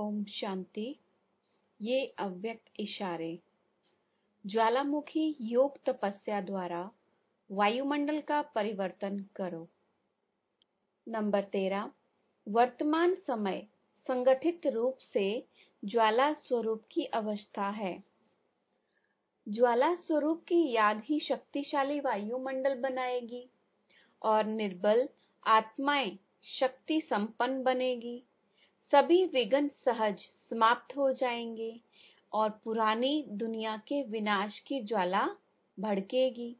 ओम शांति ये अव्यक्त इशारे ज्वालामुखी योग तपस्या द्वारा वायुमंडल का परिवर्तन करो नंबर तेरा वर्तमान समय संगठित रूप से ज्वाला स्वरूप की अवस्था है ज्वाला स्वरूप की याद ही शक्तिशाली वायुमंडल बनाएगी और निर्बल आत्माएं शक्ति संपन्न बनेगी सभी विघ्न सहज समाप्त हो जाएंगे और पुरानी दुनिया के विनाश की ज्वाला भड़केगी